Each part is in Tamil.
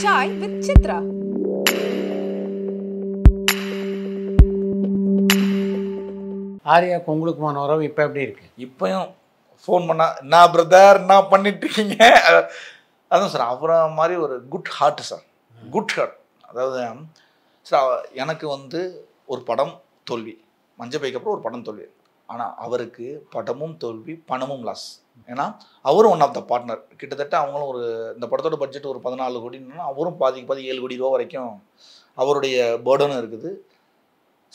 Chai with Chitra. ஆரியாவுக்கு உங்களுக்குமான உறவு இப்போ எப்படி இருக்கு இப்பயும் ஃபோன் பண்ணா நான் பிரதர் நான் பண்ணிட்டு இருக்கீங்க அதான் சார் அவரை மாதிரி ஒரு good heart sir good heart அதாவது சார் எனக்கு வந்து ஒரு படம் தோல்வி மஞ்சள் பைக்கு ஒரு படம் தோல்வி ஆனால் அவருக்கு படமும் தோல்வி பணமும் லாஸ் ஏன்னா அவரும் ஒன் ஆஃப் த பார்ட்னர் கிட்டத்தட்ட அவங்களும் ஒரு இந்த படத்தோட பட்ஜெட் ஒரு பதினாலு கோடின்னா அவரும் பாதிக்கு பாதி ஏழு கோடி ரூபா வரைக்கும் அவருடைய பேர்டனும் இருக்குது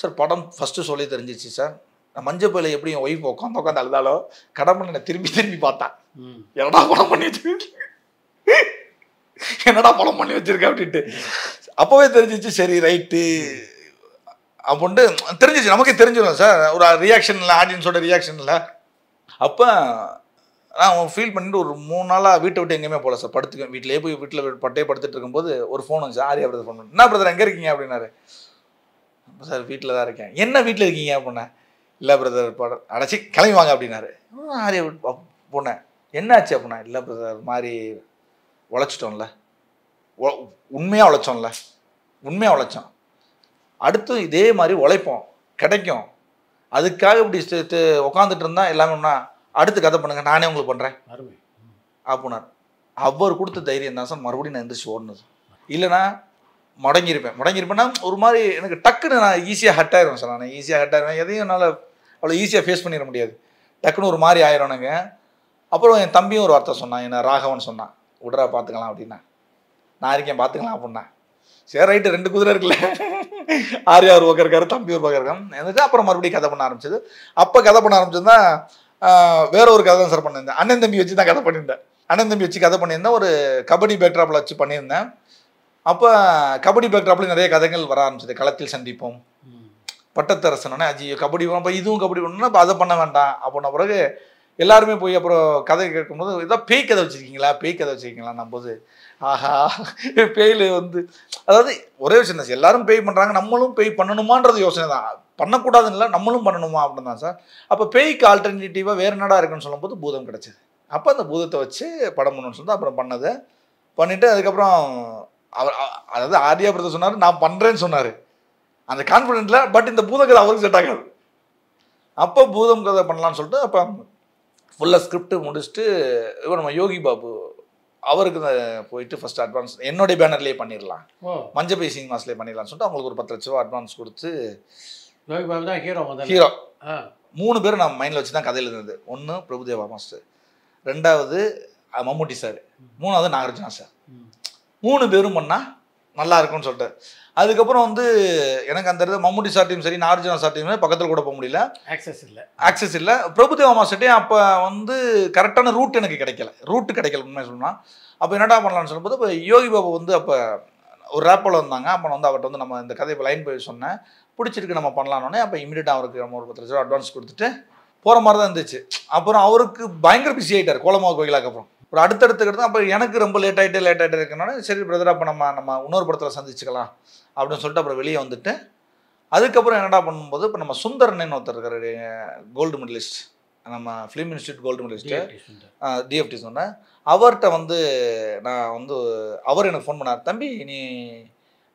சார் படம் ஃபஸ்ட்டு சொல்லி தெரிஞ்சிச்சு சார் நான் மஞ்சள் பயில எப்படி என் ஒய்ஃப் உட்காந்து உட்காந்து அழுதாலோ கடமை என்னை திரும்பி திரும்பி பார்த்தேன் என்னடா படம் பண்ணி வச்சிருக்கேன் என்னடா படம் பண்ணி வச்சிருக்கேன் அப்படின்ட்டு அப்போவே தெரிஞ்சிச்சு சரி ரைட்டு அப்படின்ட்டு தெரிஞ்சிச்சு நமக்கே தெரிஞ்சிடும் சார் ஒரு ரியாக்ஷன் இல்லை ஆடியன்ஸோட ரியாக்ஷன் இல்லை அப்போ ஆனால் அவன் ஃபீல் பண்ணிட்டு ஒரு மூணு நாளாக வீட்டை விட்டு எங்கேயுமே போகல சார் படுத்துக்கேன் வீட்டிலேயே போய் வீட்டில் பட்டே படுத்துட்டு இருக்கும்போது ஒரு ஃபோன் வந்துச்சு ஆரியா பிரதர் ஃபோன் என்ன பிரதர் எங்கே இருக்கீங்க அப்படின்னாரு சார் வீட்டில் தான் இருக்கேன் என்ன வீட்டில் இருக்கீங்க அப்படின்னா இல்லை பிரதர் பட அடைச்சி கிளம்பி வாங்க அப்படின்னாரு ஆரியா போனேன் என்னாச்சு அப்படின்னா இல்லை பிரதர் மாதிரி உழைச்சிட்டோம்ல உண்மையாக உழைச்சோம்ல உண்மையாக உழைச்சோம் அடுத்து இதே மாதிரி உழைப்போம் கிடைக்கும் அதுக்காக இப்படி உட்காந்துட்டு இருந்தால் எல்லாமே ஒன்றா அடுத்து கதை பண்ணுங்க நானே உங்களுக்கு பண்ணுறேன் அப்படின்னார் அவர் கொடுத்த தைரியம் தான் சார் மறுபடியும் நான் எந்திரிச்சு ஓடணும் இல்லைனா முடங்கியிருப்பேன் முடங்கியிருப்பேன்னா ஒரு மாதிரி எனக்கு டக்குன்னு நான் ஈஸியாக ஹட் ஆயிரும் சார் நான் ஈஸியாக ஹட் ஆயிருவேன் எதையும் என்னால் அவ்வளோ ஈஸியாக ஃபேஸ் பண்ணிட முடியாது டக்குன்னு ஒரு மாதிரி ஆயிரும் எனக்கு அப்புறம் என் தம்பியும் ஒரு வார்த்தை சொன்னான் என்ன ராகவன் சொன்னான் விடுறா பார்த்துக்கலாம் அப்படின்னா நான் இருக்கேன் பார்த்துக்கலாம் அப்படின்னா சரி ரைட்டு ரெண்டு குதிரை இருக்குல்ல ஆர்யா ஒரு பக்கம் இருக்காரு தம்பி ஒரு பக்கம் இருக்கான் எனக்கு அப்புறம் மறுபடியும் கதை பண்ண ஆரம்பிச்சது அப்போ கதை பண்ண ஆரம்பிச்சதுன்னா வேற ஒரு கதை தான் சார் பண்ணியிருந்தேன் அண்ணன் தம்பி வச்சு தான் கதை பண்ணியிருந்தேன் அண்ணன் தம்பி வச்சு கதை பண்ணியிருந்தேன் ஒரு கபடி பேக்ட்ராப்பில் வச்சு பண்ணியிருந்தேன் அப்போ கபடி பேக்ட்ராப்பில் நிறைய கதைகள் வர ஆரம்பிச்சது களத்தில் சந்திப்போம் பட்டத்தரசனே அஜி கபடி அப்போ இதுவும் கபடி பண்ணணும் அப்போ அதை பண்ண வேண்டாம் அப்படின்ன பிறகு எல்லாருமே போய் அப்புறம் கதை கேட்கும்போது இதான் பேய் கதை வச்சுருக்கீங்களா பேய் கதை வச்சுருக்கீங்களா நம்ம போது ஆஹா பேயில் வந்து அதாவது ஒரே விஷயம் தான் எல்லாரும் பேய் பண்ணுறாங்க நம்மளும் பேய் பண்ணணுமான்றது யோசனை தான் பண்ணக்கூடாதுன்னு இல்லை நம்மளும் பண்ணணுமா அப்படின்னு தான் சார் அப்போ பேய்க்கு ஆல்டர்னேட்டிவாக வேறு என்னடா இருக்குன்னு சொல்லும்போது பூதம் கிடச்சிது அப்போ அந்த பூதத்தை வச்சு படம் பண்ணணும்னு சொல்லிட்டு அப்புறம் பண்ணது பண்ணிவிட்டு அதுக்கப்புறம் அவர் அதாவது ஆர்யா பிரதர் சொன்னார் நான் பண்ணுறேன்னு சொன்னார் அந்த கான்ஃபிடென்ட்டில் பட் இந்த பூத கதை அவருக்கு செட் ஆகாது அப்போ பூதம் கதை பண்ணலான்னு சொல்லிட்டு அப்போ ஃபுல்லாக ஸ்கிரிப்ட் முடிச்சுட்டு இப்போ நம்ம யோகி பாபு அவருக்கு போயிட்டு ஃபஸ்ட் அட்வான்ஸ் என்னுடைய பேனர்லேயே பண்ணிடலாம் மஞ்சள் பை சினிமாஸ்லேயே பண்ணிடலாம்னு சொல்லிட்டு அவங்களுக்கு ஒரு பத்து லட்ச ரூபா அட்வான்ஸ் கொடுத்து ஹீரோ மூணு பேரும் நான் மைண்டில் வச்சு தான் கதையில் இருந்தது ஒன்று பிரபுதேவா மாஸ்டர் ரெண்டாவது மம்முட்டி சார் மூணாவது நாகார்ஜுனா சார் மூணு பேரும் பண்ணால் நல்லா இருக்கும்னு சொல்லிட்டு அதுக்கப்புறம் வந்து எனக்கு அந்த இடத்துல மம்முட்டி சார்ட்டையும் சரி நார்ஜுனா சார்ட்டையும் பக்கத்தில் கூட போக முடியல ஆக்சஸ் இல்லை ஆக்சஸ் இல்லை பிரபுதேவா மாஸ்டர்ட்டையும் அப்போ வந்து கரெக்டான ரூட் எனக்கு கிடைக்கல ரூட் கிடைக்கல உண்மையாக சொன்னால் அப்போ என்னடா பண்ணலாம்னு சொல்லும்போது இப்போ யோகி பாபு வந்து அப்போ ஒரு ரேப்பில் வந்தாங்க அப்போ வந்து அவர்கிட்ட வந்து நம்ம இந்த கதை இப்போ லைன் போய் சொன்னேன் பிடிச்சிருக்கு நம்ம பண்ணலான்னே அப்போ இமீடியட்டாக அவருக்கு நம்ம ஒரு பத்து லட்ச ரூபா அட்வான்ஸ் கொடுத்துட்டு போகிற மாதிரி தான் இருந்துச்சு அப்புறம் அவருக்கு பயங்கர பிஸி ஆகிட்டார் கோலமா கோயிலாக்கு அப்புறம் ஒரு அடுத்தடுத்துக்கிறது அப்போ எனக்கு ரொம்ப லேட் ஆகிட்டு லேட் ஆகிட்டு இருக்கனால சரி பிரதர் அப்போ நம்ம நம்ம இன்னொரு படத்தில் சந்திச்சுக்கலாம் அப்படின்னு சொல்லிட்டு அப்புறம் வெளியே வந்துட்டு அதுக்கப்புறம் என்னடா பண்ணும்போது இப்போ நம்ம சுந்தரன்னு ஒருத்தர் இருக்கிற கோல்டு மெடலிஸ்ட் நம்ம film institute gold medalist DFT சொன்னேன் அவர்கிட்ட வந்து நான் வந்து அவர் எனக்கு ஃபோன் பண்ணார் தம்பி நீ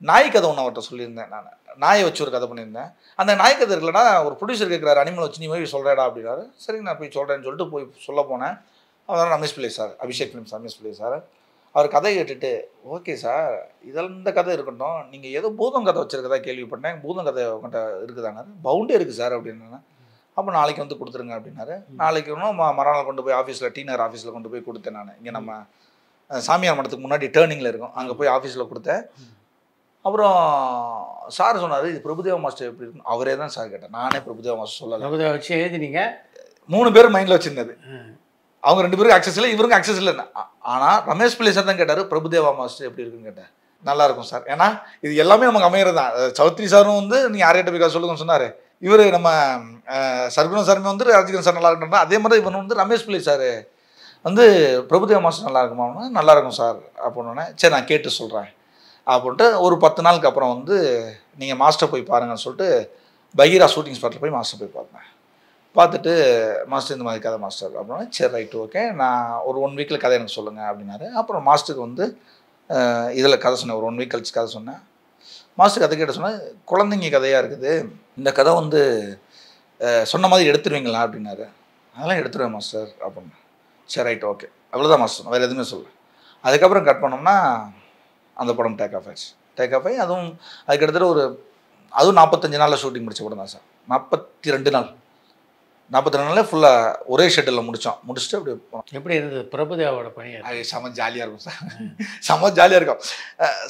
நாய் கதை ஒன்று அவர்கிட்ட சொல்லியிருந்தேன் நான் நாயை வச்சு ஒரு கதை பண்ணியிருந்தேன் அந்த நாய் கதை இருக்குல்லனா ஒரு ப்ரொடியூசர் கேட்குறாரு அனிமல் வச்சு நீ போய் சொல்கிறேடா அப்படின்னாரு சரி நான் போய் சொல்கிறேன்னு சொல்லிட்டு போய் சொல்ல போனேன் அவர் ரமேஷ் பிள்ளை சார் அபிஷேக் ஃபிலிம்ஸ் ரமேஷ் பிள்ளை சார் அவர் கதை கேட்டுட்டு ஓகே சார் இதெல்லாம் இந்த கதை இருக்கட்டும் நீங்கள் ஏதோ பூதம் கதை வச்சுருக்கதா கேள்விப்பட்டேன் பூதம் கதை உங்கள்கிட்ட இருக்குதானாரு பவுண்டே இருக்குது சார் அப்படின்னா அப்போ நாளைக்கு வந்து கொடுத்துருங்க அப்படின்னாரு நாளைக்கு ஒன்றும் மறுநாள் கொண்டு போய் ஆஃபீஸில் டீனர் ஆஃபீஸில் கொண்டு போய் கொடுத்தேன் நான் இங்கே நம்ம சாமியார் மடத்துக்கு முன்னாடி டேர்னிங்கில் இருக்கும் அங்கே போய் ஆஃபீஸில் கொடுத்தேன் அப்புறம் சார் சொன்னார் இது பிரபுதேவா மாஸ்டர் எப்படி இருக்கும் அவரே தான் சார் கேட்டேன் நானே பிரபுதேவா மாஸ்டர் சொல்லலை பிரபுதேவா வச்சு எழுதினீங்க மூணு பேரும் மைண்டில் வச்சுருந்தது அவங்க ரெண்டு பேருக்கும் அக்சஸ் இல்லை இவருக்கும் அக்சஸ் இல்லை ஆனால் ரமேஷ் பிள்ளை சார் தான் கேட்டார் பிரபுதேவா மாஸ்டர் எப்படி இருக்குன்னு கேட்டேன் நல்லா இருக்கும் சார் ஏன்னா இது எல்லாமே நமக்கு அமையிறது தான் சௌத்ரி சாரும் வந்து நீங்கள் யார்கிட்ட போய் சொல்லுங்கன்னு சொன்னார் இவர் நம்ம சர்குணம் சாருமே வந்து ராஜகிரன் சார் நல்லா இருக்கா அதே மாதிரி இவன் வந்து ரமேஷ் பிள்ளை சார் வந்து பிரபுதேவ மாஸ்டர் நல்லா இருக்குமா நல்லா இருக்கும் சார் அப்படின்னே சரி நான் கேட்டு சொல்கிறேன் அப்படின்ட்டு ஒரு பத்து நாளுக்கு அப்புறம் வந்து நீங்கள் மாஸ்டர் போய் பாருங்கன்னு சொல்லிட்டு பகீரா ஷூட்டிங் ஸ்பாட்டில் போய் மாஸ்டர் போய் பார்ப்பேன் பார்த்துட்டு மாஸ்டர் இந்த மாதிரி கதை மாஸ்டர் அப்படின்னா சரி ரைட் ஓகே நான் ஒரு ஒன் வீக்கில் கதை எனக்கு சொல்லுங்கள் அப்படின்னாரு அப்புறம் மாஸ்டருக்கு வந்து இதில் கதை சொன்னேன் ஒரு ஒன் வீக் கழிச்சு கதை சொன்னேன் மாஸ்டர் கதை கேட்ட சொன்னேன் குழந்தைங்க கதையாக இருக்குது இந்த கதை வந்து சொன்ன மாதிரி எடுத்துருவீங்களா அப்படின்னாரு அதெல்லாம் எடுத்துருவேன் மாஸ்டர் அப்படின்னு சரி ரைட் ஓகே அவ்வளோதான் மாஸ்டர் வேறு எதுவுமே சொல்லு அதுக்கப்புறம் கட் பண்ணோம்னா அந்த படம் டேக் ஆஃப் ஆயிடுச்சு டேக் ஆஃப் ஆகி அதுவும் அது கிட்டத்தட்ட ஒரு அதுவும் நாற்பத்தஞ்சு நாளில் ஷூட்டிங் முடிச்ச படம் தான் சார் நாற்பத்தி ரெண்டு நாள் நாற்பத்தி ரெண்டு நாளில் ஃபுல்லாக ஒரே ஷெட்டில் முடித்தோம் முடிச்சுட்டு அப்படி எப்படி இருந்தது பிரபுதேவோட பணி அது செம ஜாலியாக இருக்கும் சார் செம ஜாலியாக இருக்கும்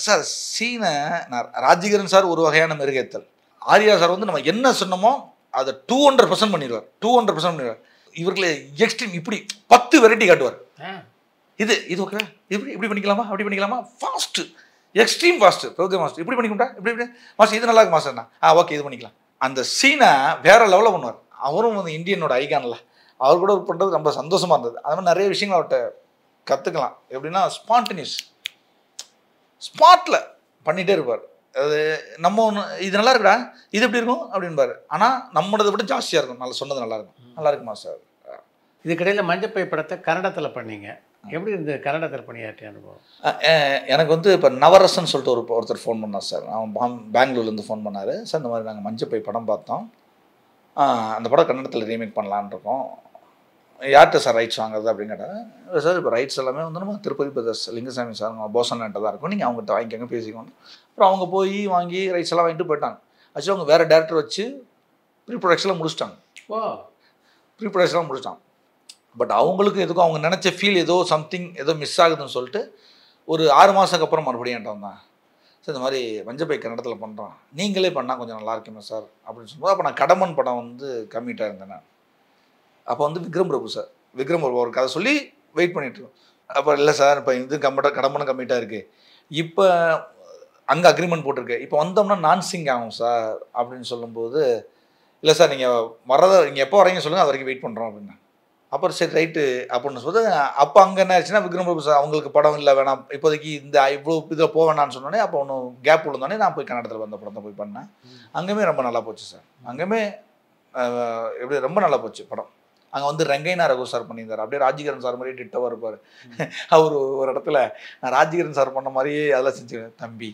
சார் சீனை நான் ராஜிகரன் சார் ஒரு வகையான மெருகேத்தல் ஆரியா சார் வந்து நம்ம என்ன சொன்னமோ அதை டூ ஹண்ட்ரட் பர்சன்ட் பண்ணிடுவார் டூ ஹண்ட்ரட் பர்சன்ட் பண்ணிடுவார் இவர்களை எக்ஸ்ட்ரீம் இப்படி பத்து வெரைட்டி காட்டுவார் இது இது ஓகே இப்படி இப்படி பண்ணிக்கலாமா அப்படி பண்ணிக்கலாமா fast extreme fast Prabhudeva master இப்படி பண்ணிக்கிட்டா இப்படி இப்படி மாஸ்டர் இது நல்லா இருக்கு மாஸ்டர்ண்ணா ஆ ஓகே இது பண்ணிக்கலாம் அந்த சீனை வேற லெவலில் பண்ணுவார் அவரும் வந்து இந்தியனோட ஐகானில் அவர் கூட பண்ணுறது ரொம்ப சந்தோஷமாக இருந்தது அது மாதிரி நிறைய விஷயங்கள் அவர்கிட்ட கற்றுக்கலாம் எப்படின்னா ஸ்பான்டினியூஸ் ஸ்பாட்டில் பண்ணிகிட்டே இருப்பார் அது நம்ம ஒன்று இது நல்லா இருக்குடா இது எப்படி இருக்கும் அப்படின்பாரு ஆனால் நம்மளதை விட ஜாஸ்தியாக இருக்கும் நல்லா சொன்னது நல்லா இருக்கும் நல்லா இருக்குமா சார் இதுக்கிடையில் மஞ்சப்பை படத்தை கன்னடத்தில் பண்ணீங்க எப்படி இந்த கன்னடத்தில் பணியாற்றிய அனுபவம் எனக்கு வந்து இப்போ நவரசன் சொல்லிட்டு ஒரு ஒருத்தர் ஃபோன் பண்ணார் சார் அவன் பெங்களூர்லேருந்து ஃபோன் பண்ணார் சார் இந்த மாதிரி நாங்கள் மஞ்சள் போய் படம் பார்த்தோம் அந்த படம் கன்னடத்தில் ரீமேக் பண்ணலான் இருக்கோம் யார்கிட்ட சார் ரைட்ஸ் வாங்குறது அப்படின்னு கேட்டால் சார் இப்போ ரைட்ஸ் எல்லாமே வந்து நம்ம திருப்பதி பிரதர்ஸ் லிங்கசாமி சார் அவங்க போசன்கிட்ட தான் இருக்கும் நீங்கள் அவங்ககிட்ட வாங்கிக்கோங்க பேசிக்கோங்க அப்புறம் அவங்க போய் வாங்கி ரைட்ஸ் எல்லாம் வாங்கிட்டு போயிட்டாங்க ஆக்சுவலாக அவங்க வேறு டேரக்டர் வச்சு ப்ரீ ப்ரொடக்ஷன்லாம் முடிச்சிட்டாங்க ஓ ப்ரீ ப்ரொடக்ஷன்லாம் முடிச்சிட்டாங்க பட் அவங்களுக்கு எதுக்கும் அவங்க நினச்ச ஃபீல் ஏதோ சம்திங் ஏதோ மிஸ் ஆகுதுன்னு சொல்லிட்டு ஒரு ஆறு மாதத்துக்கு அப்புறம் மறுபடியும் என்கிட்ட வந்தேன் சார் இந்த மாதிரி வஞ்சபை கன்னடத்தில் பண்ணுறோம் நீங்களே பண்ணால் கொஞ்சம் நல்லா இருக்குமே சார் அப்படின்னு சொல்லும்போது அப்போ நான் கடமன் படம் வந்து கம்மிட்டாக இருந்தேன் நான் அப்போ வந்து விக்ரம் பிரபு சார் விக்ரம் பிரபு அவருக்கு அதை சொல்லி வெயிட் பண்ணிட்டுருக்கோம் அப்போ இல்லை சார் இப்போ இது கம்மிட்டாக கடமனும் கம்மிட்டாக இருக்குது இப்போ அங்கே அக்ரிமெண்ட் போட்டிருக்கு இப்போ வந்தோம்னா நான் சிங் ஆகும் சார் அப்படின்னு சொல்லும்போது இல்லை சார் நீங்கள் வர்றதை நீங்கள் எப்போ வரீங்கன்னு சொல்லுங்கள் அது வரைக்கும் வெயிட் பண்ணுறோம் அப்படின்னா அப்புறம் சரி ரைட்டு அப்படின்னு சொல்லிட்டு அப்போ அங்கே என்ன ஆச்சுன்னா விக்ரம் பிரபு சார் அவங்களுக்கு படம் இல்லை வேணாம் இப்போதைக்கு இந்த இவ்வளோ இதில் போக வேணாம்னு சொன்னோடனே அப்போ ஒன்றும் கேப் உள்ளே நான் போய் கன்னடத்தில் வந்த படத்தை போய் பண்ணேன் அங்கேயுமே ரொம்ப நல்லா போச்சு சார் அங்கேயுமே எப்படி ரொம்ப நல்லா போச்சு படம் அங்கே வந்து ரங்கைனா ரகு சார் பண்ணியிருந்தார் அப்படியே ராஜிகரன் சார் மாதிரியே டிட்டவாக இருப்பார் அவர் ஒரு இடத்துல நான் ராஜிகரன் சார் பண்ண மாதிரியே அதெல்லாம் செஞ்சுக்கேன் தம்பி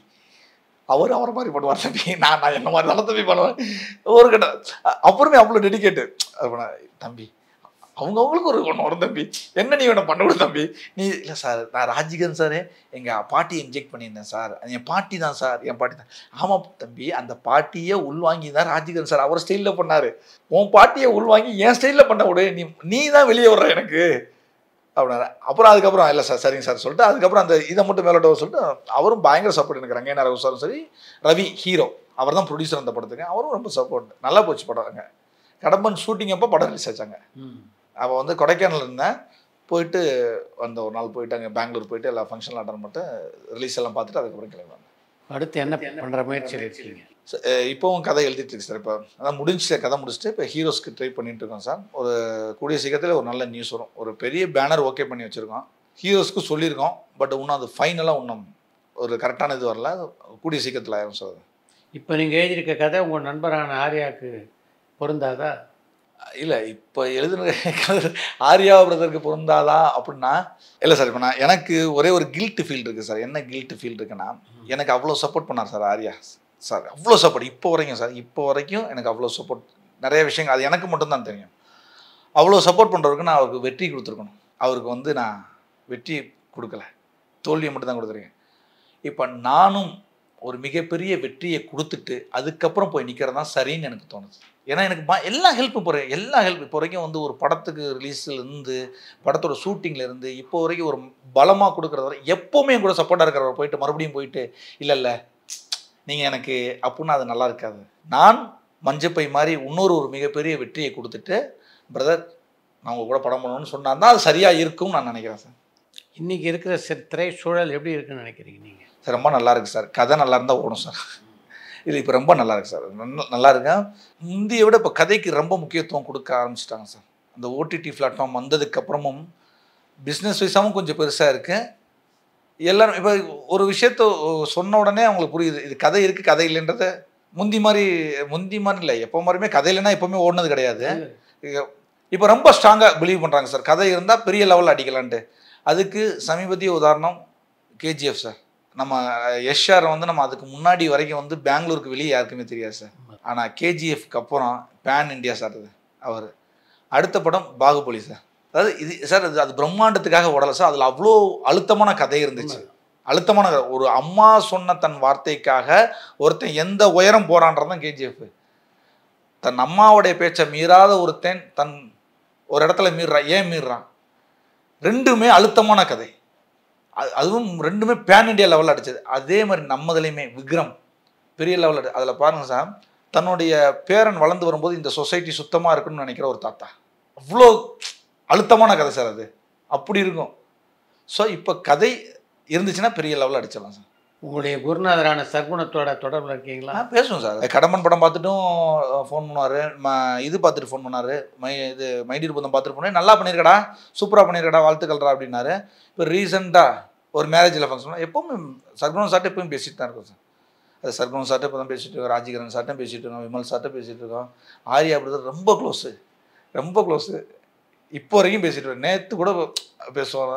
அவர் அவரை மாதிரி பண்ணுவார் தம்பி நான் நான் என்ன மாதிரி நல்ல தம்பி பண்ணுவேன் ஒரு கட்ட அப்புறமே அவ்வளோ டெடிக்கேட்டு தம்பி அவங்க அவங்களுக்கு ஒரு ஒன்று வரும் தம்பி என்ன நீ வேணும் பண்ண தம்பி நீ இல்லை சார் நான் ராஜிகன் சார் எங்கள் பாட்டியை இன்ஜெக்ட் பண்ணியிருந்தேன் சார் என் பாட்டி தான் சார் என் பாட்டி தான் ஆமாம் தம்பி அந்த பாட்டியை உள்வாங்கி தான் ராஜிகன் சார் அவர் ஸ்டைலில் பண்ணார் உன் பாட்டியை உள்வாங்கி என் ஸ்டைலில் பண்ண விடு நீ நீ தான் வெளியே விட்ற எனக்கு அப்படின்னா அப்புறம் அதுக்கப்புறம் இல்லை சார் சரிங்க சார் சொல்லிட்டு அதுக்கப்புறம் அந்த இதை மட்டும் மேலோட்ட சொல்லிட்டு அவரும் பயங்கர சப்போர்ட் எனக்கு ரங்கையா சாரும் சரி ரவி ஹீரோ அவர் தான் ப்ரொடியூசர் அந்த படத்துக்கு அவரும் ரொம்ப சப்போர்ட் நல்லா போச்சு படம் கடம்பன் ஷூட்டிங் அப்போ படம் ரிலீஸ் ஆச்சாங்க அப்போ வந்து கொடைக்கானல் இருந்தேன் போயிட்டு வந்த ஒரு நாள் போயிட்டு அங்கே பெங்களூர் போயிட்டு எல்லா ஃபங்க்ஷனில் அட்டன் பண்ணிட்டு ரிலீஸ் எல்லாம் பார்த்துட்டு அதுக்கப்புறம் கிளம்பி வந்தேன் அடுத்து என்ன பண்ணுற முயற்சி இப்போவும் கதை எழுதிட்டு இருக்கு சார் இப்போ அதான் முடிஞ்ச கதை முடிச்சுட்டு இப்போ ஹீரோஸ்க்கு ட்ரை பண்ணிட்டு இருக்கோம் சார் ஒரு கூடிய சீக்கிரத்தில் ஒரு நல்ல நியூஸ் வரும் ஒரு பெரிய பேனர் ஓகே பண்ணி வச்சுருக்கோம் ஹீரோஸ்க்கு சொல்லியிருக்கோம் பட் இன்னும் அது ஃபைனலாக இன்னும் ஒரு கரெக்டான இது வரல கூடிய சீக்கிரத்தில் ஆயிரும் சார் இப்போ நீங்கள் எழுதியிருக்க கதை உங்கள் நண்பரான ஆர்யாவுக்கு பொருந்தாதா இல்லை இப்போ எழுதுன ஆர்யா பிரதருக்கு பொருந்தாதான் அப்படின்னா இல்லை சார் இப்போ நான் எனக்கு ஒரே ஒரு கில்ட் ஃபீல் இருக்குது சார் என்ன கில்ட் ஃபீல் இருக்குன்னா எனக்கு அவ்வளோ சப்போர்ட் பண்ணார் சார் ஆர்யா சார் அவ்வளோ சப்போர்ட் இப்போ வரைக்கும் சார் இப்போ வரைக்கும் எனக்கு அவ்வளோ சப்போர்ட் நிறைய விஷயங்கள் அது எனக்கு மட்டும்தான் தெரியும் அவ்வளோ சப்போர்ட் பண்ணுறவருக்கு நான் அவருக்கு வெற்றி கொடுத்துருக்கணும் அவருக்கு வந்து நான் வெற்றி கொடுக்கல தோல்வியை மட்டும் தான் கொடுத்துருக்கேன் இப்போ நானும் ஒரு மிகப்பெரிய வெற்றியை கொடுத்துட்டு அதுக்கப்புறம் போய் நிற்கிறது தான் சரின்னு எனக்கு தோணுது ஏன்னா எனக்கு ப எல்லா ஹெல்ப்பும் போகிறேன் எல்லா ஹெல்ப் இப்போ வரைக்கும் வந்து ஒரு படத்துக்கு ரிலீஸ்லேருந்து படத்தோட ஷூட்டிங்லேருந்து இப்போ வரைக்கும் ஒரு பலமாக கொடுக்குறத வரை எப்போவுமே என் கூட சப்போர்ட்டாக இருக்கிறவர் போயிட்டு மறுபடியும் போயிட்டு இல்லை இல்லை நீங்கள் எனக்கு அப்புடின்னா அது நல்லா இருக்காது நான் மஞ்சப்பை மாதிரி இன்னொரு ஒரு மிகப்பெரிய வெற்றியை கொடுத்துட்டு பிரதர் நான் உங்கள் கூட படம் பண்ணணும்னு சொன்னால் தான் அது சரியாக இருக்கும்னு நான் நினைக்கிறேன் சார் இன்றைக்கி இருக்கிற சித்திரை சூழல் எப்படி இருக்குன்னு நினைக்கிறீங்க நீங்கள் சார் ரொம்ப நல்லா இருக்குது சார் கதை நல்லா இருந்தால் ஓடும் சார் இது இப்போ ரொம்ப நல்லா இருக்கு சார் நல்லா இருக்கேன் இந்தியை விட இப்போ கதைக்கு ரொம்ப முக்கியத்துவம் கொடுக்க ஆரம்பிச்சிட்டாங்க சார் அந்த ஓடிடி பிளாட்ஃபார்ம் வந்ததுக்கப்புறமும் பிஸ்னஸ் வைஸாகவும் கொஞ்சம் பெருசாக இருக்குது எல்லாரும் இப்போ ஒரு விஷயத்த சொன்ன உடனே அவங்களுக்கு புரியுது இது கதை இருக்குது கதை இல்லைன்றது முந்தி மாதிரி முந்தி மாதிரி இல்லை எப்போ மாதிரியுமே கதை இல்லைன்னா எப்போவுமே ஓடினது கிடையாது இப்போ ரொம்ப ஸ்ட்ராங்காக பிலீவ் பண்ணுறாங்க சார் கதை இருந்தால் பெரிய லெவலில் அடிக்கலான்ட்டு அதுக்கு சமீபத்திய உதாரணம் கேஜிஎஃப் சார் நம்ம எஸ்ஆர் வந்து நம்ம அதுக்கு முன்னாடி வரைக்கும் வந்து பெங்களூருக்கு வெளியே யாருக்குமே தெரியாது சார் ஆனால் கேஜிஎஃப்க்கு அப்புறம் பேன் இண்டியா சார் அது அவர் அடுத்த படம் பாகுபலி சார் அதாவது இது சார் அது அது பிரம்மாண்டத்துக்காக ஓடலை சார் அதில் அவ்வளோ அழுத்தமான கதை இருந்துச்சு அழுத்தமான கதை ஒரு அம்மா சொன்ன தன் வார்த்தைக்காக ஒருத்தன் எந்த உயரம் போகிறான்றதும் கேஜிஎஃப் தன் அம்மாவுடைய பேச்சை மீறாத ஒருத்தன் தன் ஒரு இடத்துல மீறுறான் ஏன் மீறுறான் ரெண்டுமே அழுத்தமான கதை அதுவும் ரெண்டுமே பேன் இண்டியா லெவலில் அடித்தது அதே மாதிரி நம்மதுலேயுமே விக்ரம் பெரிய லெவலில் அடி அதில் பாருங்கள் சார் தன்னுடைய பேரன் வளர்ந்து வரும்போது இந்த சொசைட்டி சுத்தமாக இருக்குன்னு நினைக்கிற ஒரு தாத்தா அவ்வளோ அழுத்தமான கதை சார் அது அப்படி இருக்கும் ஸோ இப்போ கதை இருந்துச்சுன்னா பெரிய லெவலில் அடிச்சிடலாம் சார் உங்களுடைய குருநாதரான சர்க்குணத்தோட தொடர்பில் இருக்கீங்களா பேசுவோம் சார் கடம்பன் படம் பார்த்துட்டும் ஃபோன் ம இது பார்த்துட்டு ஃபோன் பண்ணார் மை இது மைடீர் பந்தம் பார்த்துட்டு போனேன் நல்லா பண்ணியிருக்கடா சூப்பராக பண்ணியிருக்கடா வாழ்த்துக்கள்ரா அப்படின்னாரு இப்போ ரீசெண்டாக ஒரு மேரேஜில் ஃபங்க்ஷன் எப்போவுமே சர்க்குணம் சார்ட்டு எப்பவும் பேசிட்டு தான் இருக்கும் சார் அது சர்க்குணம் சார்ட்டு இப்போ தான் பேசிட்டு இருக்கோம் ராஜகிரன் சார்ட்டும் பேசிட்டு இருக்கோம் விமல் சார்ட்டும் பேசிட்டு இருக்கோம் ஆரியா அப்படிதான் ரொம்ப க்ளோஸு ரொம்ப க்ளோஸு இப்போ வரைக்கும் பேசிட்டு இருக்கோம் நேற்று கூட பேசுவோம்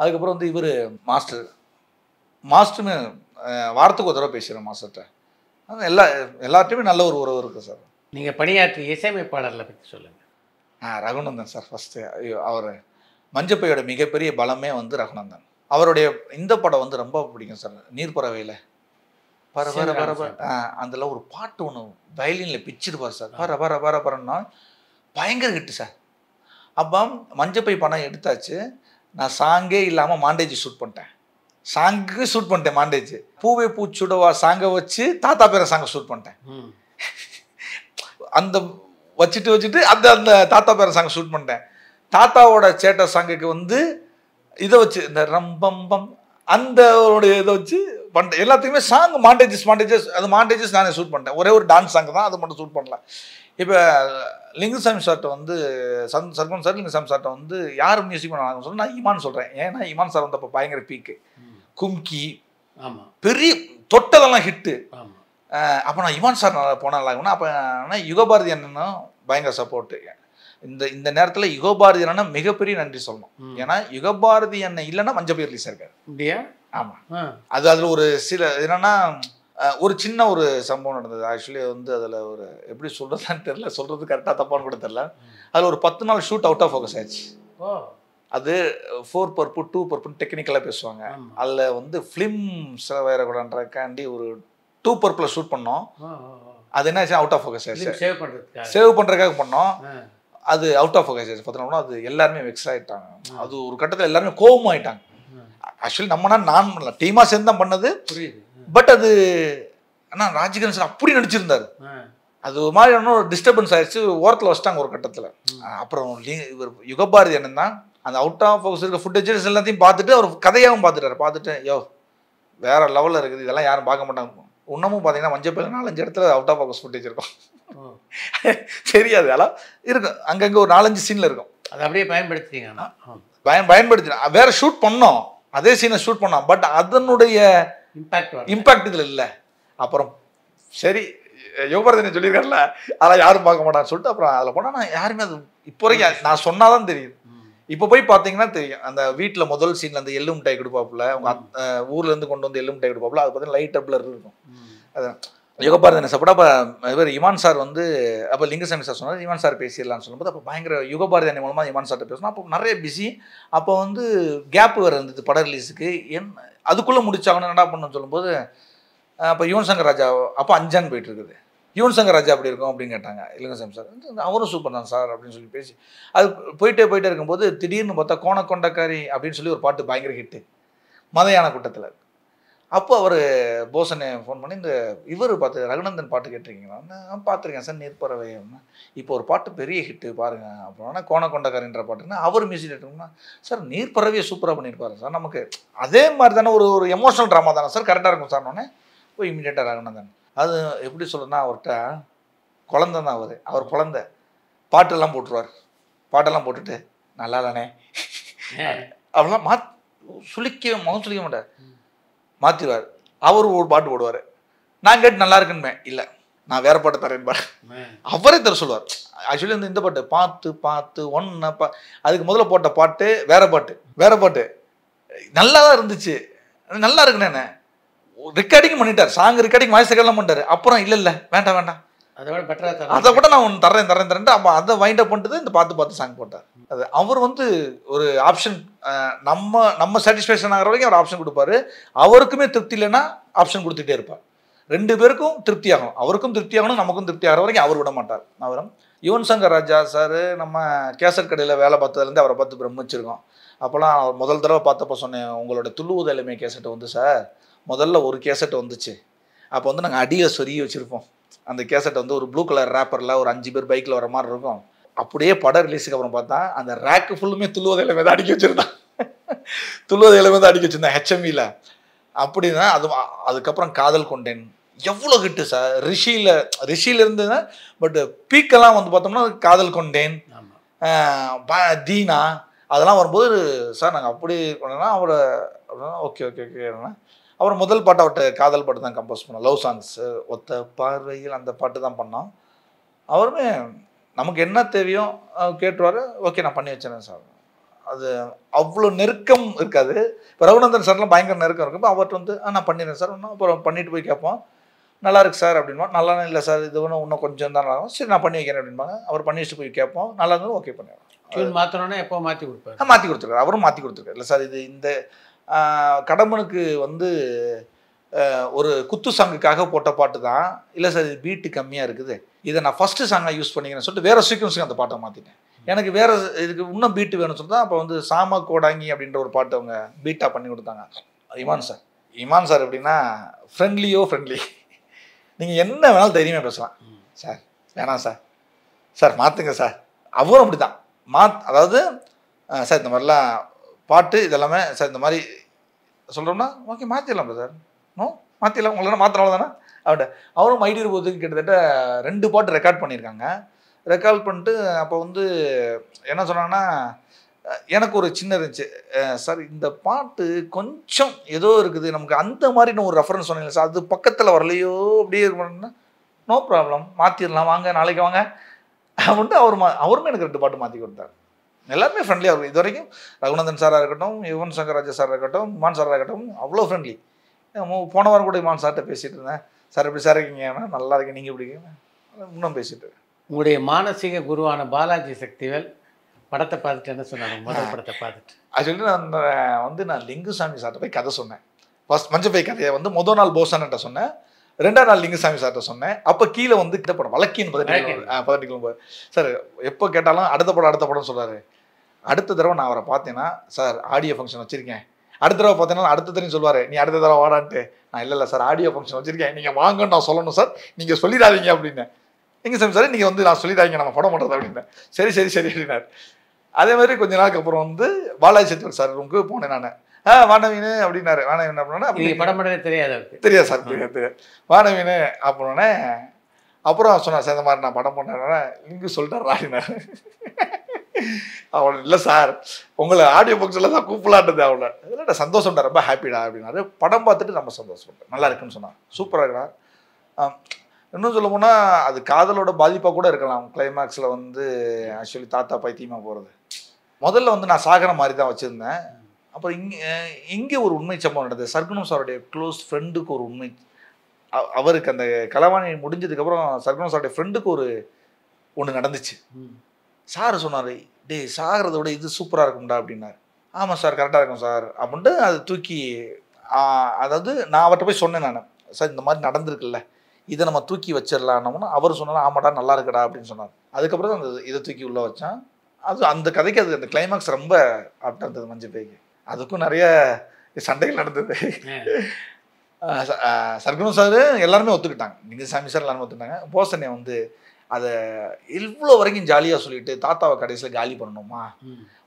அதுக்கப்புறம் வந்து இவர் மாஸ்டர் மாஸ்டர்னு வாரத்துக்கு ஒரு தடவை பேசுகிறேன் மாஸ்டர்கிட்ட அது எல்லா எல்லார்ட்டையுமே நல்ல ஒரு உறவு இருக்குது சார் நீங்கள் பணியாற்றிய இசையமைப்பாளரில் பற்றி சொல்லுங்கள் ஆ ரகுநந்தன் சார் ஃபஸ்ட்டு ஐயோ அவர் மஞ்சப்பையோட மிகப்பெரிய பலமே வந்து ரகுநந்தன் அவருடைய இந்த படம் வந்து ரொம்ப பிடிக்கும் சார் நீர்ப்பறவையில் பர பர பர பர அதில் ஒரு பாட்டு ஒன்று வயலினில் பிச்சிருப்பார் சார் பர பர பர பரன்னா பயங்கர கிட்டு சார் அப்போ மஞ்சப்பை பணம் எடுத்தாச்சு நான் சாங்கே இல்லாமல் மாண்டேஜி ஷூட் பண்ணிட்டேன் சாங்குக்கு ஷூட் பண்ணிட்டேன் மாண்டேஜ் பூவே பூச்சுடவா சாங்கை வச்சு தாத்தா பேர சாங்கை ஷூட் பண்ணிட்டேன் அந்த வச்சுட்டு வச்சுட்டு அந்த அந்த தாத்தா பேர சாங்கை ஷூட் பண்ணிட்டேன் தாத்தாவோட சேட்டை சாங்குக்கு வந்து இதை வச்சு இந்த ரம்பம் பம் அந்த இதை வச்சு பண்ணிட்டேன் எல்லாத்துக்குமே சாங் மாண்டேஜஸ் மாண்டேஜஸ் அது மாண்டேஜஸ் நானே ஷூட் பண்ணிட்டேன் ஒரே ஒரு டான்ஸ் சாங் தான் அதை மட்டும் ஷூட் பண்ணல இப்போ லிங்குசாமி சார்ட்ட வந்து சந் சர்மன் சார் லிங்குசாமி சார்ட்ட வந்து யார் மியூசிக் பண்ணாங்க சொன்னால் நான் ஈமான் சொல்கிறேன் ஏன்னா ஈமான் சார் வந்தப்போ பயங்கர பீக்கு கும்கி ஆமாம் பெரிய தொட்டதெல்லாம் ஹிட்டு அப்போ நான் இவான் சார் போனால் நல்லா அப்போ ஆனால் யுகபாரதி அண்ணனும் பயங்கர சப்போர்ட்டு இந்த இந்த நேரத்தில் யுகபாரதி அண்ணன் மிகப்பெரிய நன்றி சொல்லணும் ஏன்னா யுகபாரதி அண்ணன் இல்லைன்னா பேர் ரிலீஸ் இருக்காரு இல்லையா ஆமாம் அது அதில் ஒரு சில என்னன்னா ஒரு சின்ன ஒரு சம்பவம் நடந்தது ஆக்சுவலி வந்து அதில் ஒரு எப்படி சொல்கிறதான்னு தெரில சொல்கிறது கரெக்டாக தப்பான்னு கூட தெரில அதில் ஒரு பத்து நாள் ஷூட் அவுட் ஆஃப் ஃபோக்கஸ் ஆயிடுச்சு அது ஃபோர் பர்ப்பு டூ பர்ப்புன்னு டெக்னிக்கலாக பேசுவாங்க அதில் வந்து ஃபிலிம் வேற கூடன்றக்காண்டி ஒரு டூ பர்ப்பில் ஷூட் பண்ணோம் அது என்ன அவுட் ஆஃப் ஃபோக்கஸ் ஆயிடுச்சு சேவ் பண்ணுறதுக்காக சேவ் பண்ணுறதுக்காக பண்ணோம் அது அவுட் ஆஃப் ஃபோக்கஸ் ஆச்சு பார்த்தோம்னா அது எல்லாருமே மிக்ஸ் ஆகிட்டாங்க அது ஒரு கட்டத்தில் எல்லாருமே கோபம் ஆகிட்டாங்க ஆக்சுவலி நம்மனா நான் பண்ணல டீமாக சேர்ந்து தான் பண்ணது பட் அது ஆனால் ராஜகிரன் சார் அப்படி நடிச்சிருந்தார் அது ஒரு மாதிரி ஒன்றும் டிஸ்டர்பன்ஸ் ஆயிடுச்சு ஓரத்தில் வச்சிட்டாங்க ஒரு கட்டத்தில் அப்புறம் இவர் யுகபாரதி என்னன்னா அந்த அவுட் ஆஃப் ஹவுஸ் இருக்க ஃபுட்டேஜஸ் எல்லாத்தையும் பார்த்துட்டு அவர் கதையாகவும் பார்த்துட்டாரு பார்த்துட்டு யோ வேற லெவலில் இருக்குது இதெல்லாம் யாரும் பார்க்க மாட்டாங்க இன்னமும் பார்த்தீங்கன்னா மஞ்சப்பயில் நாலஞ்சு இடத்துல அவுட் ஆஃப் ஹவுஸ் ஃபுட்டேஜ் இருக்கும் தெரியாது அதெல்லாம் இருக்கும் அங்கங்கே ஒரு நாலஞ்சு சீனில் இருக்கும் அதை அப்படியே பயன்படுத்திங்கன்னா பயன் பயன்படுத்தினா வேற ஷூட் பண்ணோம் அதே சீனை ஷூட் பண்ணோம் பட் அதனுடைய இம்பேக்ட் இம்பேக்ட் இதில் இல்லை அப்புறம் சரி யோகவர்தனை சொல்லியிருக்காருல்ல அதெல்லாம் யாரும் பார்க்க மாட்டான்னு சொல்லிட்டு அப்புறம் அதில் போனால் நான் யாருமே அது இப்போ வரைக்கும் நான் சொன்னால் தான் தெரியுது இப்போ போய் பார்த்தீங்கன்னா தெரியும் அந்த வீட்டில் முதல் சீனில் அந்த எள்ளு மிட்டாய் கொடுப்பாப்புல அவங்க ஊர்லேருந்து கொண்டு வந்து எள்ளு மிட்டாய் கொடுப்பாப்புல அது பார்த்தீங்கன்னா லைட் டப்ளர் இருக்கும் அதான் யுகபாரதன் சார் சாப்பிட்டா அப்போ இவர் இமான் சார் வந்து அப்போ லிங்கசாமி சார் சொன்னார் இமான் சார் பேசிடலாம்னு சொல்லும்போது அப்போ பயங்கர யுகபாரதன் மூலமாக இமான் சார்கிட்ட பேசணும் அப்போ நிறைய பிஸி அப்போ வந்து கேப் வேறு இருந்தது பட ரிலீஸுக்கு என் அதுக்குள்ளே முடிச்சாங்கன்னு என்ன பண்ணணும்னு சொல்லும்போது அப்போ யுவன் சங்கர் ராஜா அப்போ அஞ்சான் போயிட்டு இருக்குது யுவன் சங்கர் ராஜா அப்படி இருக்கும் அப்படின்னு கேட்டாங்க இல்லைங்க சார் சார் அவரும் சூப்பர் தான் சார் அப்படின்னு சொல்லி பேசி அது போயிட்டே போயிட்டே இருக்கும்போது திடீர்னு பார்த்தா கோணக்கொண்டக்காரி அப்படின்னு சொல்லி ஒரு பாட்டு பயங்கர ஹிட்டு மதையான கூட்டத்தில் அப்போ அவர் போசனை ஃபோன் பண்ணி இந்த இவர் பார்த்து ரகுநந்தன் பாட்டு கேட்டிருக்கீங்களா பார்த்துருக்கேன் சார் நெற்பறவை இப்போ ஒரு பாட்டு பெரிய ஹிட்டு பாருங்கள் அப்படின்னா கோணக்கொண்டக்காரின்ற பாட்டுன்னா அவர் மியூசிக் டேரக்டர்னா சார் நீர்ப்பறவையை சூப்பராக பண்ணியிருப்பாரு சார் நமக்கு அதே மாதிரி தானே ஒரு ஒரு எமோஷனல் ட்ராமா தானே சார் கரெக்டாக இருக்கும் சார் உடனே போய் இமீடியட்டாக ரகுநந்தன் அது எப்படி சொல்லணும்னா அவர்கிட்ட குழந்த தான் அவர் அவர் குழந்த பாட்டெல்லாம் போட்டுருவார் பாட்டெல்லாம் போட்டுட்டு நல்லா தானே அப்படிலாம் மாத் சுளிக்கவே முகம் சுழிக்க மாட்டார் மாற்றிடுவார் அவர் ஒரு பாட்டு போடுவார் நான் கேட்டு நல்லா இருக்குன்னு இல்லை நான் வேற பாட்டை தரேன் பாரு அவரே தர சொல்லுவார் ஆக்சுவலி வந்து இந்த பாட்டு பார்த்து பார்த்து ஒன்று பா அதுக்கு முதல்ல போட்ட பாட்டு வேற பாட்டு வேற பாட்டு நல்லா தான் இருந்துச்சு நல்லா இருக்குண்ணே ரெக்கார்டிங் பண்ணிட்டார் சாங் ரெக்கார்டிங் வாய்ஸ் ரெக்கார்ட்லாம் பண்ணிட்டார் அப்புறம் இல்லை இல்லை வேண்டாம் வேண்டாம் அதை விட பெட்டராக அதை விட நான் ஒன்று தரேன் தரேன் தரேன் அப்போ அதை வைண்ட் அப் பண்ணிட்டு இந்த பார்த்து பார்த்து சாங் போட்டார் அது அவர் வந்து ஒரு ஆப்ஷன் நம்ம நம்ம சாட்டிஸ்ஃபேக்ஷன் ஆகிற வரைக்கும் அவர் ஆப்ஷன் கொடுப்பாரு அவருக்குமே திருப்தி இல்லைன்னா ஆப்ஷன் கொடுத்துட்டே இருப்பார் ரெண்டு பேருக்கும் திருப்தி ஆகணும் அவருக்கும் திருப்தி ஆகணும் நமக்கும் திருப்தி ஆகிற வரைக்கும் அவர் விட மாட்டார் அவரும் யுவன் சங்கர் ராஜா சார் நம்ம கேசட் கடையில் வேலை பார்த்ததுலேருந்து அவரை பார்த்து பிரமிச்சிருக்கோம் அப்போல்லாம் முதல் தடவை பார்த்தப்போ சொன்னேன் உங்களோட துள்ளுவது எல்லாமே கேசட்டை வந்து சார் முதல்ல ஒரு கேசட் வந்துச்சு அப்போ வந்து நாங்கள் அடியில் சொருகி வச்சுருப்போம் அந்த கேசட் வந்து ஒரு ப்ளூ கலர் ரேப்பரில் ஒரு அஞ்சு பேர் பைக்கில் வர மாதிரி இருக்கும் அப்படியே படம் ரிலீஸுக்கு அப்புறம் பார்த்தா அந்த ரேக்கு ஃபுல்லுமே துள்ளுவதையில மேலே அடிக்க வச்சுருந்தான் துள்ளுவதையில வந்து அடிக்க வச்சுருந்தேன் ஹெச்எம்இல e அப்படின்னா அது அதுக்கப்புறம் காதல் கொண்டேன் எவ்வளோ ஹிட்டு சார் ரிஷியில் ரிஷியில் இருந்ததுன்னா பட் பீக்கெல்லாம் வந்து பார்த்தோம்னா காதல் கொண்டேன் தீனா அதெல்லாம் வரும்போது சார் நாங்கள் அப்படி பண்ணோம்னா அவரை ஓகே ஓகே ஓகே அவர் முதல் பாட்டை அவர்கிட்ட காதல் பாட்டு தான் கம்போஸ் பண்ணோம் லவ் சாங்ஸு ஒத்த பார்வையில் அந்த பாட்டு தான் பண்ணோம் அவருமே நமக்கு என்ன தேவையோ கேட்டுருவார் ஓகே நான் பண்ணி வச்சுறேன் சார் அது அவ்வளோ நெருக்கம் இருக்காது இப்போ ரகுநந்தன் சார்லாம் பயங்கர நெருக்கம் இருக்கும் அவர்கிட்ட வந்து நான் பண்ணிடுறேன் சார் ஒன்றும் அப்புறம் பண்ணிட்டு போய் கேட்போம் நல்லா இருக்கு சார் அப்படின்பா நல்லா இல்லை சார் இது ஒன்றும் இன்னும் கொஞ்சம் தான் இருக்கும் சரி நான் பண்ணி வைக்கிறேன் அப்படின்பாங்க அவர் பண்ணி வச்சுட்டு போய் கேட்போம் நல்லா இருந்தாலும் ஓகே பண்ணிடுவோம் மாற்றணும்னா எப்போ மாற்றி கொடுப்பாரு மாற்றி கொடுத்துருக்காரு அவரும் மாற்றி கொடுத்துருக்காரு இல்லை சார் இது இந்த கடம்பனுக்கு வந்து ஒரு குத்து சாங்குக்காக போட்ட பாட்டு தான் இல்லை சார் இது பீட்டு கம்மியாக இருக்குது இதை நான் ஃபஸ்ட்டு சாங்காக யூஸ் பண்ணிக்கிறேன்னு சொல்லிட்டு வேறு சீக்வன்ஸுக்கு அந்த பாட்டை மாற்றிட்டேன் எனக்கு வேறு இதுக்கு இன்னும் பீட்டு வேணும்னு சொன்னால் அப்போ வந்து சாமா கோடாங்கி அப்படின்ற ஒரு பாட்டு அவங்க பீட்டாக பண்ணி கொடுத்தாங்க இமான் சார் இமான் சார் எப்படின்னா ஃப்ரெண்ட்லியோ ஃப்ரெண்ட்லி நீங்கள் என்ன வேணாலும் தைரியமாக பேசலாம் சார் வேணாம் சார் சார் மாற்றுங்க சார் அவரும் அப்படி தான் மாத் அதாவது சார் இந்த மாதிரிலாம் பாட்டு இதெல்லாமே சார் இந்த மாதிரி சொல்கிறோம்னா ஓகே மாற்றிடலாம் சார் நோ மாற்றிடலாம் உங்களால் மாற்றினாலும் தானே அவர்கிட்ட அவரும் ஐடியில் போதுக்கு கிட்டத்தட்ட ரெண்டு பாட்டு ரெக்கார்ட் பண்ணியிருக்காங்க ரெக்கார்ட் பண்ணிட்டு அப்போ வந்து என்ன சொன்னாங்கன்னா எனக்கு ஒரு சின்ன இருந்துச்சு சார் இந்த பாட்டு கொஞ்சம் ஏதோ இருக்குது நமக்கு அந்த மாதிரி ஒரு ரெஃபரன்ஸ் சொன்னீங்க சார் அது பக்கத்தில் வரலையோ அப்படியே இருக்கணும்னா நோ ப்ராப்ளம் மாற்றிடலாம் வாங்க நாளைக்கு வாங்க அப்படின்ட்டு அவர் மா அவருமே எனக்கு ரெண்டு பாட்டு மாற்றி கொடுத்தாரு எல்லாருமே ஃப்ரெண்ட்லியாக இருக்கும் இது வரைக்கும் ரகுநந்தன் சாராக இருக்கட்டும் யுவன் சங்கர் ராஜா சாராக இருக்கட்டும் மான் சாராக இருக்கட்டும் அவ்வளோ ஃப்ரெண்ட்லி போன வாரம் கூட மான் சார்கிட்ட பேசிகிட்டு இருந்தேன் சார் எப்படி சார் இருக்கீங்கன்னா நல்லா இருக்கேன் நீங்கள் எப்படி இன்னும் பேசிகிட்டு உங்களுடைய மானசீக குருவான பாலாஜி சக்திவேல் படத்தை பார்த்துட்டு என்ன சொன்னாங்க முதல் படத்தை பார்த்துட்டு ஆக்சுவலி நான் வந்து நான் லிங்குசாமி சார்கிட்ட போய் கதை சொன்னேன் ஃபஸ்ட் மஞ்சப்பை கதையை வந்து முதல் நாள் போசான்ட்ட சொன்னேன் ரெண்டாம் நாள் லிங்கசாமி சார்கிட்ட சொன்னேன் அப்போ கீழே வந்து கிட்ட படம் வழக்கின்னு பதினெட்டு பதினெட்டு சார் எப்போ கேட்டாலும் அடுத்த படம் அடுத்த படம் சொல்கிறாரு அடுத்த தடவை நான் அவரை பார்த்தேன்னா சார் ஆடியோ ஃபங்க்ஷன் வச்சுருக்கேன் அடுத்த தடவை பார்த்தீங்கன்னா அடுத்த தடவை சொல்லுவார் நீ அடுத்த தடவை வாடான்ட்டு நான் இல்லை இல்லை சார் ஆடியோ ஃபங்க்ஷன் வச்சுருக்கேன் நீங்கள் வாங்கன்னு நான் சொல்லணும் சார் நீங்கள் சொல்லிடாதீங்க அப்படின்னு எங்கே சார் சார் நீங்கள் வந்து நான் சொல்லிடாதீங்க நம்ம படம் பண்ணுறது அப்படின்னு சரி சரி சரி அப்படின்னார் அதே மாதிரி கொஞ்ச நாளுக்கு அப்புறம் வந்து பாலாஜி சத்வர் சார் உங்களுக்கு போனேன் நான் ஆ வானவீனு அப்படின்னாரு வானவீன் அப்படின்னா படம் பண்ணவே தெரியாது தெரியாது சார் தெரியாது தெரியாது வானவீனு அப்படின்னே அப்புறம் சொன்னார் சார் இந்த மாதிரி நான் படம் பண்ணுறேன் இங்கு சொல்லிட்டார் ராடினார் அவனை இல்லை சார் உங்களை ஆடியோ புக்ஸில் தான் கூப்பிடலான்றது அவனை சந்தோஷம் சந்தோஷம்டா ரொம்ப ஹாப்பிடா அப்படின்னாரு படம் பார்த்துட்டு ரொம்ப சந்தோஷப்பட்டேன் நல்லா இருக்குன்னு சொன்னான் சூப்பராக இருக்கிறான் இன்னும் சொல்ல போனால் அது காதலோட பாதிப்பாக கூட இருக்கலாம் கிளைமேக்ஸில் வந்து ஆக்சுவலி தாத்தா பைத்தியமாக போகிறது முதல்ல வந்து நான் சாகர மாதிரி தான் வச்சுருந்தேன் அப்புறம் இங்கே இங்கே ஒரு உண்மை சம்பவம் நடந்தது சர்க்குணம் சாருடைய க்ளோஸ் ஃப்ரெண்டுக்கு ஒரு உண்மை அவருக்கு அந்த கலவாணி முடிஞ்சதுக்கப்புறம் சர்க்குணம் சாருடைய ஃப்ரெண்டுக்கு ஒரு ஒன்று நடந்துச்சு சார் சொன்னார் டே விட இது சூப்பராக இருக்கும்டா அப்படின்னாரு ஆமாம் சார் கரெக்டாக இருக்கும் சார் அப்படின்ட்டு அது தூக்கி அதாவது நான் அவர்கிட்ட போய் சொன்னேன் நான் சார் இந்த மாதிரி நடந்திருக்குல்ல இதை நம்ம தூக்கி வச்சிடலான்னோம்னா அவர் சொன்னாலும் ஆமாடா நல்லா இருக்குடா அப்படின்னு சொன்னார் அதுக்கப்புறம் தான் அந்த இதை தூக்கி உள்ளே வச்சான் அது அந்த கதைக்கு அது அந்த கிளைமேக்ஸ் ரொம்ப அப்படி இருந்தது மஞ்சள் பேய்க்கு அதுக்கும் நிறைய சண்டைகள் நடந்தது சர்க்குணம் சார் எல்லாருமே ஒத்துக்கிட்டாங்க நிதி சாமி சார் எல்லாருமே ஒத்துக்கிட்டாங்க போசனை வந்து அதை இவ்வளோ வரைக்கும் ஜாலியாக சொல்லிட்டு தாத்தாவை கடைசியில் காலி பண்ணணுமா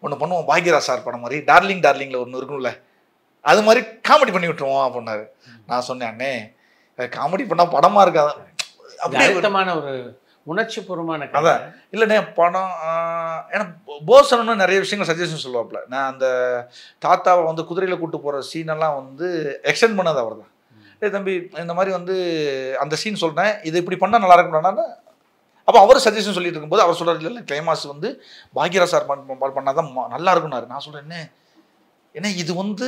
ஒன்று பண்ணுவோம் பாக்யராஜ் சார் படம் மாதிரி டார்லிங் டார்லிங்கில் ஒன்று இருக்கும்ல அது மாதிரி காமெடி பண்ணி விட்டுருவோம் அப்படின்னாரு நான் சொன்னேன் அண்ணே காமெடி பண்ணால் படமாக இருக்காது அப்படித்தமான ஒரு உணர்ச்சி பூர்வமான அதான் இல்லைண்ணே படம் ஏன்னா போசனம்னு நிறைய விஷயங்கள் சஜஷன் சொல்லுவாப்புல நான் அந்த தாத்தாவை வந்து குதிரையில் கூட்டு போகிற சீனெல்லாம் வந்து எக்ஸ்டெண்ட் பண்ணது அவர் தான் ஏ தம்பி இந்த மாதிரி வந்து அந்த சீன் சொல்கிறேன் இது இப்படி பண்ணால் நல்லா இருக்கும்னா அப்போ அவர் சஜஷன் சொல்லிட்டு இருக்கும்போது அவர் சொல்கிறார் இல்லை கிளைமாஸ் வந்து பாக்யரா சார் பால் பண்ணால் தான் நல்லா இருக்கும்னாரு நான் சொல்கிறேன் என்ன ஏன்னா இது வந்து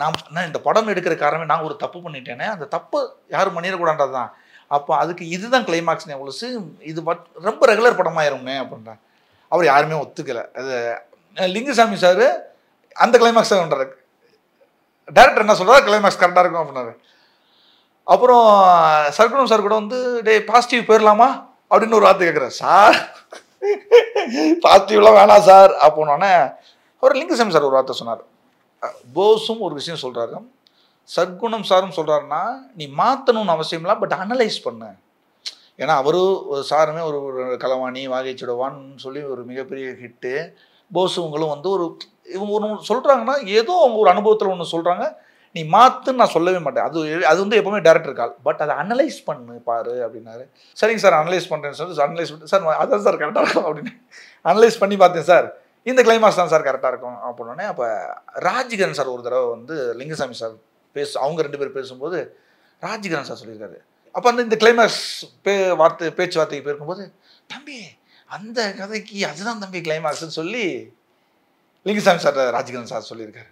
நான் நான் இந்த படம் எடுக்கிற காரணமே நான் ஒரு தப்பு பண்ணிட்டேனே அந்த தப்பு யாரும் பண்ணிடக்கூடாது தான் அப்போ அதுக்கு இதுதான் கிளைமாக்ஸ் ஒழுசு இது ரொம்ப ரெகுலர் படமாயிருமே அப்படின்றேன் அவர் யாருமே ஒத்துக்கலை அது லிங்குசாமி சார் அந்த கிளைமாக்ஸ் தான் பண்ணுறாரு டேரக்டர் என்ன சொல்கிறார் கிளைமேக்ஸ் கரெக்டாக இருக்கும் அப்படின்னாரு அப்புறம் சர்க்குணம் சார் கூட வந்து டே பாசிட்டிவ் போயிடலாமா அப்படின்னு ஒரு வார்த்தை கேட்குறேன் சார் பாசிட்டிவ்லாம் வேணாம் சார் அப்படின்னோடனே அவர் லிங்கசம் சார் ஒரு வார்த்தை சொன்னார் போஸும் ஒரு விஷயம் சொல்கிறாரு சர்க்குணம் சாரும் சொல்கிறாருன்னா நீ மாற்றணும்னு அவசியம் இல்லை பட் அனலைஸ் பண்ணு ஏன்னா ஒரு சாருமே ஒரு ஒரு கலவாணி வாகைச்சுடவான்னு சொல்லி ஒரு மிகப்பெரிய ஹிட்டு போஸ் உங்களும் வந்து ஒரு இவங்க ஒன்று சொல்கிறாங்கன்னா ஏதோ அவங்க ஒரு அனுபவத்தில் ஒன்று சொல்கிறாங்க நீ மாற்றுன்னு நான் சொல்லவே மாட்டேன் அது அது வந்து எப்போவுமே டேரக்டர் கால் பட் அதை அனலைஸ் பண்ணு பாரு அப்படின்னாரு சரிங்க சார் அனலைஸ் பண்ணுறேன்னு சார் அனலைஸ் பண்ணுறேன் சார் அதான் சார் கரெக்டாக இருக்கும் அப்படின்னு அனலைஸ் பண்ணி பார்த்தேன் சார் இந்த கிளைமாஸ் தான் சார் கரெக்டாக இருக்கும் அப்படின்னே அப்போ ராஜகிரன் சார் ஒரு தடவை வந்து லிங்கசாமி சார் பேச அவங்க ரெண்டு பேர் பேசும்போது ராஜகிரன் சார் சொல்லியிருக்காரு அப்போ அந்த இந்த கிளைமாக்ஸ் பே வார்த்தை பேச்சுவார்த்தைக்கு போயிருக்கும்போது தம்பி அந்த கதைக்கு அதுதான் தம்பி கிளைமாக்ஸ்ன்னு சொல்லி லிங்கசாமி சார் ராஜிகரன் சார் சொல்லியிருக்காரு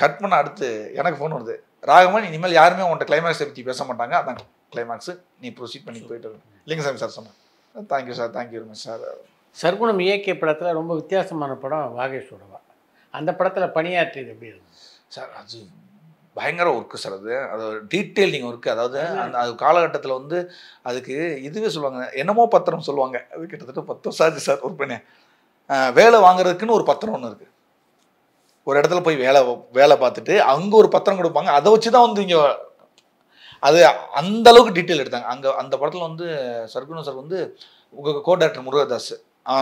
கட் பண்ண அடுத்து எனக்கு ஃபோன் வருது ராகவன் இனிமேல் யாருமே உன்ட்ட கிளைமேக்ஸை பற்றி பேச மாட்டாங்க அதான் கிளைமேக்ஸ் நீ ப்ரொசீட் பண்ணி போயிட்டு இல்லைங்க சார் சொன்னேன் thank you sir thank you very much sir Sarkunam இயக்கிய படத்தில் ரொம்ப வித்தியாசமான படம் வாகேஷோடவா அந்த படத்தில் பணியாற்றியது எப்படி இருக்கும் சார் அது பயங்கர ஒர்க்கு சார் அது அது டீட்டெயிலிங் ஒர்க்கு அதாவது அந்த அது காலகட்டத்தில் வந்து அதுக்கு இதுவே சொல்லுவாங்க என்னமோ பத்திரம் சொல்லுவாங்க அது கிட்டத்தட்ட பத்து வருஷம் ஆச்சு சார் ஒர்க் பண்ணேன் வேலை வாங்குறதுக்குன்னு ஒரு பத்திரம் ஒன்று இருக்குது ஒரு இடத்துல போய் வேலை வேலை பார்த்துட்டு அங்கே ஒரு பத்திரம் கொடுப்பாங்க அதை வச்சு தான் வந்து இங்கே அது அந்த அளவுக்கு டீட்டெயில் எடுத்தாங்க அங்கே அந்த படத்தில் வந்து சர்க்குண சார் வந்து உங்கள் கோ டேரக்டர் முருகதாஸ்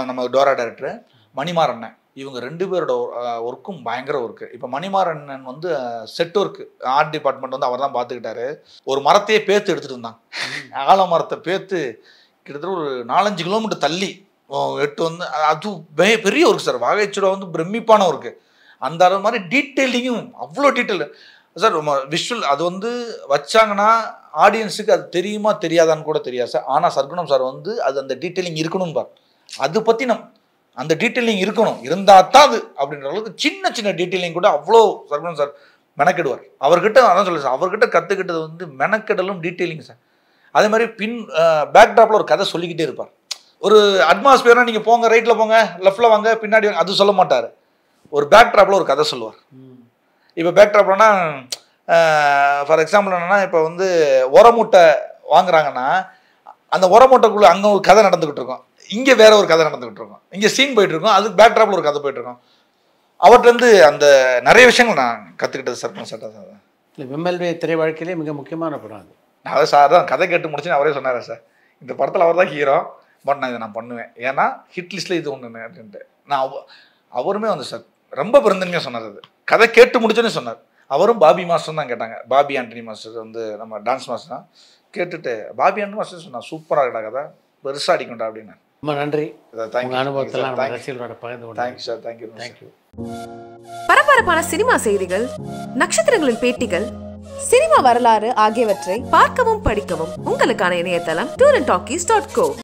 நம்ம டோரா டேரக்டர் மணிமாறண்ணன் இவங்க ரெண்டு பேரோட ஒர்க்கும் பயங்கர ஒர்க்கு இப்போ மணிமாறண்ணன் வந்து செட் ஒர்க்கு ஆர்ட் டிபார்ட்மெண்ட் வந்து அவர் தான் பார்த்துக்கிட்டாரு ஒரு மரத்தையே பேத்து எடுத்துகிட்டு இருந்தாங்க மரத்தை பேத்து கிட்டத்தட்ட ஒரு நாலஞ்சு கிலோமீட்டர் தள்ளி எட்டு வந்து அது பெரிய ஒர்க் சார் வாகைச்சுடா வந்து பிரமிப்பான ஒர்க்கு அந்த அளவு மாதிரி டீட்டெயிலிங்கும் அவ்வளோ டீட்டெயில் சார் விஷுவல் அது வந்து வச்சாங்கன்னா ஆடியன்ஸுக்கு அது தெரியுமா தெரியாதான்னு கூட தெரியாது சார் ஆனால் சர்க்குணம் சார் வந்து அது அந்த டீட்டெயிலிங் இருக்கணும் பார் அது பற்றி நம் அந்த டீட்டெயிலிங் இருக்கணும் இருந்தால் தான் அது அப்படின்ற அளவுக்கு சின்ன சின்ன டீட்டெயிலிங் கூட அவ்வளோ சர்க்குணம் சார் மெனக்கெடுவார் அவர்கிட்ட அதான் சொல்லு சார் அவர்கிட்ட கற்றுக்கிட்டது வந்து மெனக்கெடலும் டீட்டெயிலிங் சார் அதே மாதிரி பின் பேக்ட்ராப்பில் ஒரு கதை சொல்லிக்கிட்டே இருப்பார் ஒரு அட்மாஸ்பியராக நீங்கள் போங்க ரைட்டில் போங்க லெஃப்டில் வாங்க பின்னாடி அது சொல்ல மாட்டார் ஒரு பேக்ட்ராப்பில் ஒரு கதை சொல்லுவார் இப்போ பேக்ட்ராப்லன்னா ஃபார் எக்ஸாம்பிள் என்னென்னா இப்போ வந்து உரமூட்டை வாங்குறாங்கன்னா அந்த உரமூட்டைக்குள்ளே அங்கே ஒரு கதை நடந்துக்கிட்டு இருக்கும் இங்கே வேற ஒரு கதை நடந்துக்கிட்டு இருக்கும் இங்கே சீன் போயிட்டு இருக்கும் அதுக்கு பேக்ட்ராப்பில் ஒரு கதை போயிட்டு இருக்கும் அவர்கிட்டருந்து அந்த நிறைய விஷயங்கள் நான் கற்றுக்கிட்டது சார் சட்டா சார் இல்லை விமல்வே திரை வாழ்க்கையிலே மிக முக்கியமான படம் அது நான் சார் தான் கதை கேட்டு முடிச்சுன்னு அவரே சொன்னார் சார் இந்த படத்தில் அவர் தான் ஹீரோ பட் நான் இதை நான் பண்ணுவேன் ஏன்னா ஹிட் லிஸ்ட்டில் இது ஒன்று அப்படின்ட்டு நான் அவருமே வந்து சார் ரொம்ப பிறந்தன்மையாக சொன்னார் அது கதை கேட்டு முடிச்சோன்னே சொன்னார் அவரும் பாபி மாஸ்டர் தான் கேட்டாங்க பாபி ஆண்டனி மாஸ்டர் வந்து நம்ம டான்ஸ் மாஸ்டர் தான் கேட்டுட்டு பாபி ஆண்டனி மாஸ்டர் சொன்னார் சூப்பராக இருக்கடா கதை பெருசாக அடிக்கும்டா அப்படின்னு ரொம்ப நன்றி தேங்க்யூ சார் தேங்க்யூ தேங்க்யூ பரபரப்பான சினிமா செய்திகள் நட்சத்திரங்களின் பேட்டிகள் சினிமா வரலாறு ஆகியவற்றை பார்க்கவும் படிக்கவும் உங்களுக்கான இணையதளம் டூர் அண்ட் டாட் கோ